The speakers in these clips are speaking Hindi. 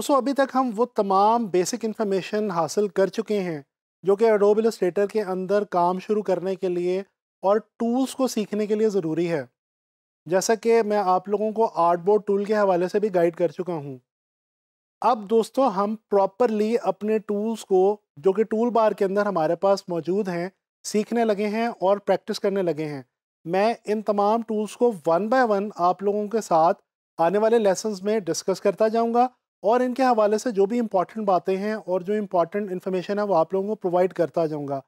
दोस्तों अभी तक हम वो तमाम बेसिक इन्फॉर्मेशन हासिल कर चुके हैं जो कि एडोब इलस्ट्रेटर के अंदर काम शुरू करने के लिए और टूल्स को सीखने के लिए ज़रूरी है जैसा कि मैं आप लोगों को आर्टबोर्ड टूल के हवाले से भी गाइड कर चुका हूँ अब दोस्तों हम प्रॉपरली अपने टूल्स को जो कि टूल बार के अंदर हमारे पास मौजूद हैं सीखने लगे हैं और प्रैक्टिस करने लगे हैं मैं इन तमाम टूल्स को वन बाय वन आप लोगों के साथ आने वाले लेसन में डिस्कस करता जाऊंगा और इनके हवाले से जो भी इम्पॉर्टेंट बातें हैं और जो इम्पॉर्टेंट इन्फॉर्मेशन है वो आप लोगों को प्रोवाइड करता जाऊँगा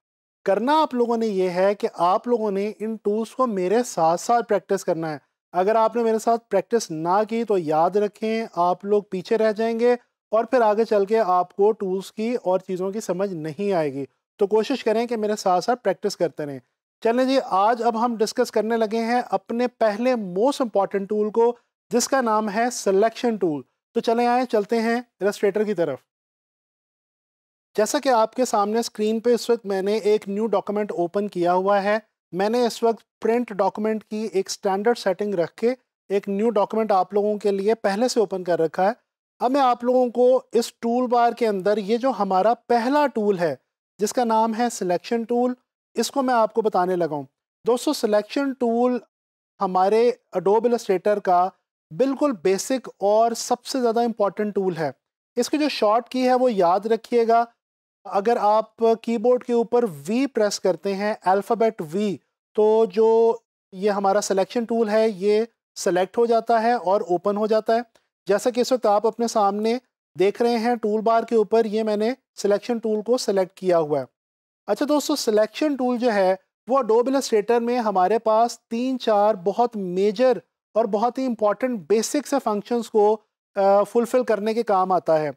करना आप लोगों ने ये है कि आप लोगों ने इन टूल्स को मेरे साथ साथ प्रैक्टिस करना है अगर आपने मेरे साथ प्रैक्टिस ना की तो याद रखें आप लोग पीछे रह जाएंगे और फिर आगे चल के आपको टूल्स की और चीज़ों की समझ नहीं आएगी तो कोशिश करें कि मेरे साथ साथ प्रैक्टिस करते रहें चलें जी आज अब हम डिस्कस करने लगे हैं अपने पहले मोस्ट इम्पॉर्टेंट टूल को जिसका नाम है सिलेक्शन टूल तो चले आए चलते हैं इलस्ट्रेटर की तरफ जैसा कि आपके सामने स्क्रीन पे इस वक्त मैंने एक न्यू डॉक्यूमेंट ओपन किया हुआ है मैंने इस वक्त प्रिंट डॉक्यूमेंट की एक स्टैंडर्ड सेटिंग रख के एक न्यू डॉक्यूमेंट आप लोगों के लिए पहले से ओपन कर रखा है अब मैं आप लोगों को इस टूल बार के अंदर ये जो हमारा पहला टूल है जिसका नाम है सिलेक्शन टूल इसको मैं आपको बताने लगा हूँ दोस्तों सिलेक्शन टूल हमारे अडोब का बिल्कुल बेसिक और सबसे ज़्यादा इम्पॉर्टेंट टूल है इसके जो शॉर्ट की है वो याद रखिएगा अगर आप कीबोर्ड के ऊपर वी प्रेस करते हैं अल्फ़ाबेट वी तो जो ये हमारा सिलेक्शन टूल है ये सेलेक्ट हो जाता है और ओपन हो जाता है जैसा कि इस वक्त आप अपने सामने देख रहे हैं टूल बार के ऊपर ये मैंने सिलेक्शन टूल को सेलेक्ट किया हुआ है अच्छा दोस्तों सिलेक्शन टूल जो है वो डोबिलस्ट्रेटर में हमारे पास तीन चार बहुत मेजर और बहुत ही इम्पॉर्टेंट बेसिक से फंक्शंस को फुलफ़िल करने के काम आता है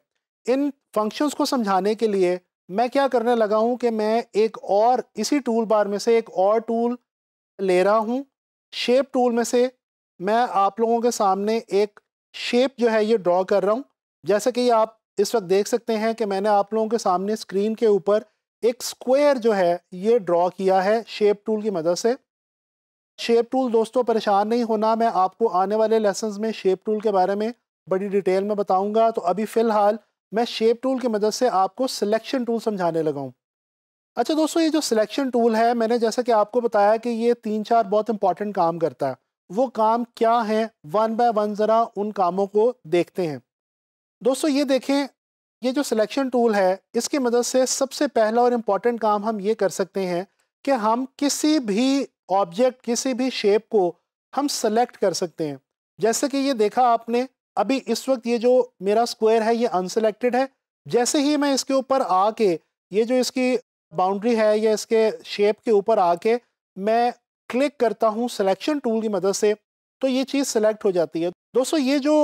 इन फंक्शंस को समझाने के लिए मैं क्या करने लगा हूँ कि मैं एक और इसी टूल बार में से एक और टूल ले रहा हूँ शेप टूल में से मैं आप लोगों के सामने एक शेप जो है ये ड्रॉ कर रहा हूँ जैसे कि आप इस वक्त देख सकते हैं कि मैंने आप लोगों के सामने स्क्रीन के ऊपर एक स्क्वायर जो है ये ड्रॉ किया है शेप टूल की मदद से शेप टूल दोस्तों परेशान नहीं होना मैं आपको आने वाले लेसन में शेप टूल के बारे में बड़ी डिटेल में बताऊंगा तो अभी फ़िलहाल मैं शेप टूल की मदद से आपको सिलेक्शन टूल समझाने लगाऊँ अच्छा दोस्तों ये जो सिलेक्शन टूल है मैंने जैसा कि आपको बताया कि ये तीन चार बहुत इंपॉर्टेंट काम करता है वो काम क्या हैं वन बाय वन ज़रा उन कामों को देखते हैं दोस्तों ये देखें ये जो सिलेक्शन टूल है इसकी मदद से सबसे पहला और इम्पॉर्टेंट काम हम ये कर सकते हैं कि हम किसी भी ऑब्जेक्ट किसी भी शेप को हम सेलेक्ट कर सकते हैं जैसे कि ये देखा आपने अभी इस वक्त ये जो मेरा स्क्वायर है ये अनसेलेक्टेड है जैसे ही मैं इसके ऊपर आके ये जो इसकी बाउंड्री है या इसके शेप के ऊपर आके मैं क्लिक करता हूँ सिलेक्शन टूल की मदद से तो ये चीज़ सेलेक्ट हो जाती है दोस्तों ये जो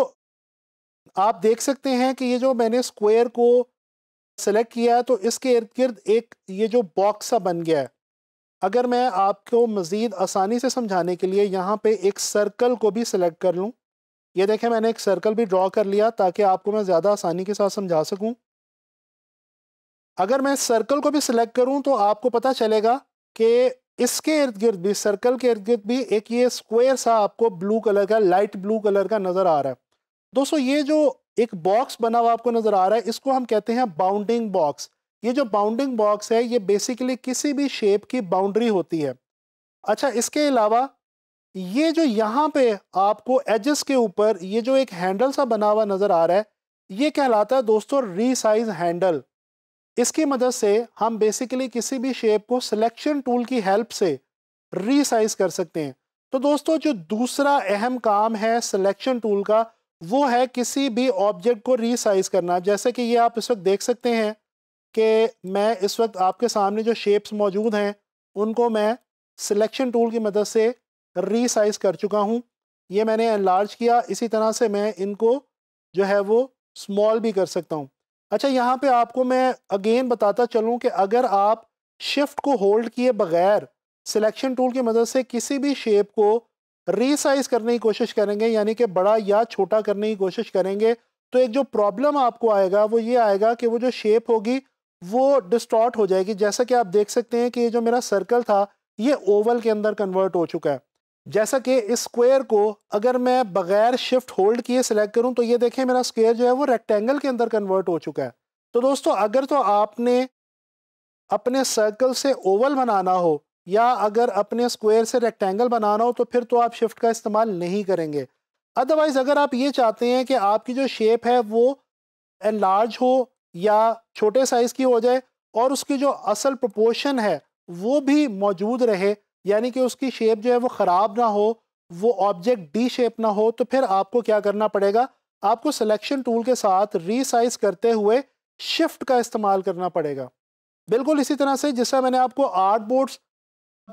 आप देख सकते हैं कि ये जो मैंने स्क्वायर को सेलेक्ट किया है तो इसके इर्द गिर्द एक ये जो बॉक्स सा बन गया है अगर मैं आपको मज़ीद आसानी से समझाने के लिए यहाँ पे एक सर्कल को भी सिलेक्ट कर लूँ ये देखें मैंने एक सर्कल भी ड्रॉ कर लिया ताकि आपको मैं ज़्यादा आसानी के साथ समझा सकूँ अगर मैं सर्कल को भी सिलेक्ट करूँ तो आपको पता चलेगा कि इसके इर्द गिर्द भी सर्कल के इर्द गिर्द भी एक ये स्क्वायर सा आपको ब्लू कलर का लाइट ब्लू कलर का नज़र आ रहा है दोस्तों ये जो एक बॉक्स बना हुआ आपको नज़र आ रहा है इसको हम कहते हैं बाउंडिंग बॉक्स ये जो बाउंडिंग बॉक्स है ये बेसिकली किसी भी शेप की बाउंड्री होती है अच्छा इसके अलावा ये जो यहाँ पे आपको एजेस के ऊपर ये जो एक हैंडल सा बना हुआ नज़र आ रहा है ये कहलाता है दोस्तों रीसाइज हैंडल इसकी मदद से हम बेसिकली किसी भी शेप को सिलेक्शन टूल की हेल्प से रीसाइज कर सकते हैं तो दोस्तों जो दूसरा अहम काम है सिलेक्शन टूल का वो है किसी भी ऑब्जेक्ट को रीसाइज करना जैसे कि ये आप इस वक्त देख सकते हैं कि मैं इस वक्त आपके सामने जो शेप्स मौजूद हैं उनको मैं सिलेक्शन टूल की मदद से रीसाइज कर चुका हूँ ये मैंने एनलार्ज किया इसी तरह से मैं इनको जो है वो स्मॉल भी कर सकता हूँ अच्छा यहाँ पे आपको मैं अगेन बताता चलूँ कि अगर आप शिफ्ट को होल्ड किए बगैर सिलेक्शन टूल की मदद से किसी भी शेप को रीसाइज करने की कोशिश करेंगे यानी कि बड़ा या छोटा करने की कोशिश करेंगे तो एक जो प्रॉब्लम आपको आएगा वो ये आएगा कि वो जो शेप होगी वो डिस्टॉर्ट हो जाएगी जैसा कि आप देख सकते हैं कि ये जो मेरा सर्कल था ये ओवल के अंदर कन्वर्ट हो चुका है जैसा कि इस स्क्वायर को अगर मैं बगैर शिफ्ट होल्ड किए सेलेक्ट करूं तो ये देखें मेरा स्क्वायर जो है वो रेक्टेंगल के अंदर कन्वर्ट हो चुका है तो दोस्तों अगर तो आपने अपने सर्कल से ओवल बनाना हो या अगर अपने स्क्वायर से रेक्टेंगल बनाना हो तो फिर तो आप शिफ्ट का इस्तेमाल नहीं करेंगे अदरवाइज़ अगर आप ये चाहते हैं कि आपकी जो शेप है वो लार्ज हो या छोटे साइज़ की हो जाए और उसकी जो असल प्रपोर्शन है वो भी मौजूद रहे यानी कि उसकी शेप जो है वो ख़राब ना हो वो ऑब्जेक्ट डी शेप ना हो तो फिर आपको क्या करना पड़ेगा आपको सिलेक्शन टूल के साथ रीसाइज करते हुए शिफ्ट का इस्तेमाल करना पड़ेगा बिल्कुल इसी तरह से जैसा मैंने आपको आर्ट बोर्ड्स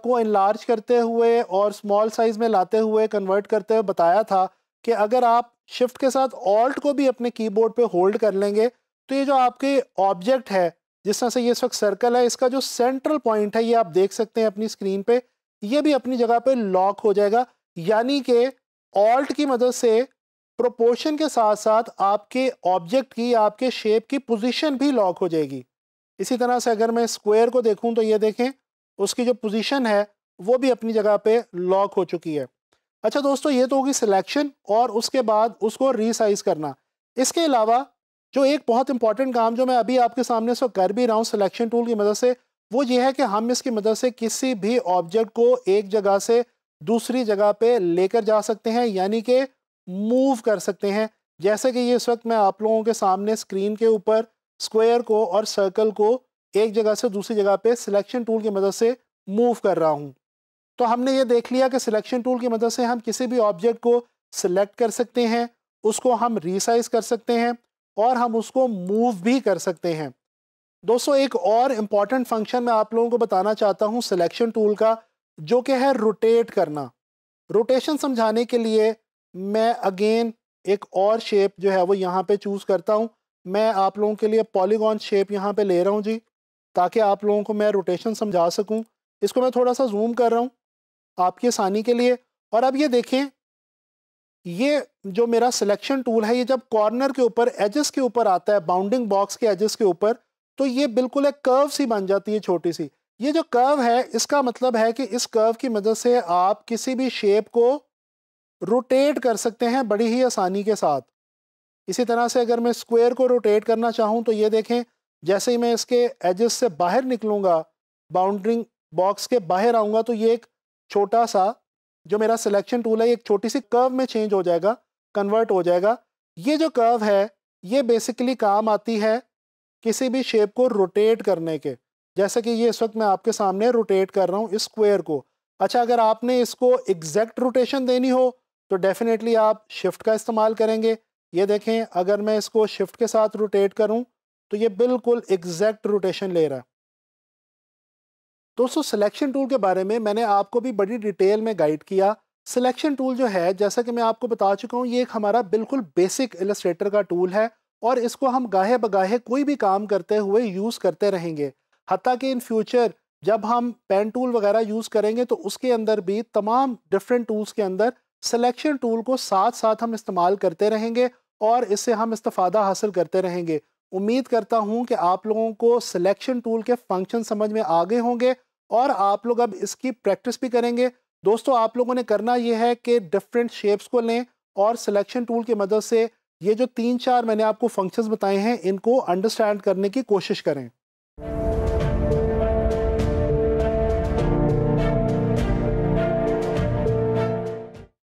को इनलार्ज करते हुए और स्मॉल साइज में लाते हुए कन्वर्ट करते हुए बताया था कि अगर आप शिफ्ट के साथ ऑल्ट को भी अपने कीबोर्ड पे होल्ड कर लेंगे तो ये जो आपके ऑब्जेक्ट है जिस तरह से ये इस वक्त सर्कल है इसका जो सेंट्रल पॉइंट है ये आप देख सकते हैं अपनी स्क्रीन पे ये भी अपनी जगह पे लॉक हो जाएगा यानी कि ऑल्ट की मदद से प्रोपोर्शन के साथ साथ आपके ऑब्जेक्ट की आपके शेप की पोजीशन भी लॉक हो जाएगी इसी तरह से अगर मैं स्क्वायर को देखूं तो ये देखें उसकी जो पोजीशन है वो भी अपनी जगह पे लॉक हो चुकी है अच्छा दोस्तों ये तो होगी सिलेक्शन और उसके बाद उसको रीसाइज करना इसके अलावा जो एक बहुत इंपॉर्टेंट काम जो मैं अभी आपके सामने से कर भी रहा हूँ सिलेक्शन टूल की मदद से वो ये है कि हम इसकी मदद से किसी भी ऑब्जेक्ट को एक जगह से दूसरी जगह पे लेकर जा सकते हैं यानी कि मूव कर सकते हैं जैसे कि ये इस वक्त मैं आप लोगों के सामने स्क्रीन के ऊपर स्क्वायर को और सर्कल को एक जगह से दूसरी जगह पे सिलेक्शन टूल की मदद से मूव कर रहा हूँ तो हमने ये देख लिया कि सिलेक्शन टूल की मदद से हम किसी भी ऑब्जेक्ट को सिलेक्ट कर सकते हैं उसको हम रिसाइज कर सकते हैं और हम उसको मूव भी कर सकते हैं दोस्तों एक और इम्पॉर्टेंट फंक्शन मैं आप लोगों को बताना चाहता हूँ सिलेक्शन टूल का जो कि है रोटेट करना रोटेशन समझाने के लिए मैं अगेन एक और शेप जो है वो यहाँ पे चूज़ करता हूँ मैं आप लोगों के लिए पॉलीगॉन शेप यहाँ पे ले रहा हूँ जी ताकि आप लोगों को मैं रोटेशन समझा सकूँ इसको मैं थोड़ा सा जूम कर रहा हूँ आपकी आसानी के लिए और अब ये देखें ये जो मेरा सिलेक्शन टूल है ये जब कॉर्नर के ऊपर एजेस के ऊपर आता है बाउंडिंग बॉक्स के एजेस के ऊपर तो ये बिल्कुल एक कर्व सी बन जाती है छोटी सी ये जो कर्व है इसका मतलब है कि इस कर्व की मदद से आप किसी भी शेप को रोटेट कर सकते हैं बड़ी ही आसानी के साथ इसी तरह से अगर मैं स्क्वायर को रोटेट करना चाहूँ तो ये देखें जैसे ही मैं इसके एजेस से बाहर निकलूँगा बाउंड्रिंग बॉक्स के बाहर आऊँगा तो ये एक छोटा सा जो मेरा सिलेक्शन टूल है एक छोटी सी कर्व में चेंज हो जाएगा कन्वर्ट हो जाएगा ये जो कर्व है ये बेसिकली काम आती है किसी भी शेप को रोटेट करने के जैसे कि ये इस वक्त मैं आपके सामने रोटेट कर रहा हूँ इस स्क्वेयर को अच्छा अगर आपने इसको एग्जैक्ट रोटेशन देनी हो तो डेफिनेटली आप शिफ्ट का इस्तेमाल करेंगे ये देखें अगर मैं इसको शिफ्ट के साथ रोटेट करूँ तो ये बिल्कुल एग्जैक्ट रोटेशन ले रहा है दोस्तों सिलेक्शन टूल के बारे में मैंने आपको भी बड़ी डिटेल में गाइड किया सिलेक्शन टूल जो है जैसा कि मैं आपको बता चुका हूँ ये एक हमारा बिल्कुल बेसिक इलस्ट्रेटर का टूल है और इसको हम गाहे बगाहे कोई भी काम करते हुए यूज़ करते रहेंगे हती कि इन फ्यूचर जब हम पेन टूल वगैरह यूज़ करेंगे तो उसके अंदर भी तमाम डिफरेंट टूल्स के अंदर सिलेक्शन टूल को साथ साथ हम इस्तेमाल करते रहेंगे और इससे हम इस्तफ़ादा हासिल करते रहेंगे उम्मीद करता हूँ कि आप लोगों को सिलेक्शन टूल के फंक्शन समझ में आ गए होंगे और आप लोग अब इसकी प्रैक्टिस भी करेंगे दोस्तों आप लोगों ने करना यह है कि डिफरेंट शेप्स को लें और सिलेक्शन टूल की मदद से ये जो तीन चार मैंने आपको फंक्शंस बताए हैं इनको अंडरस्टैंड करने की कोशिश करें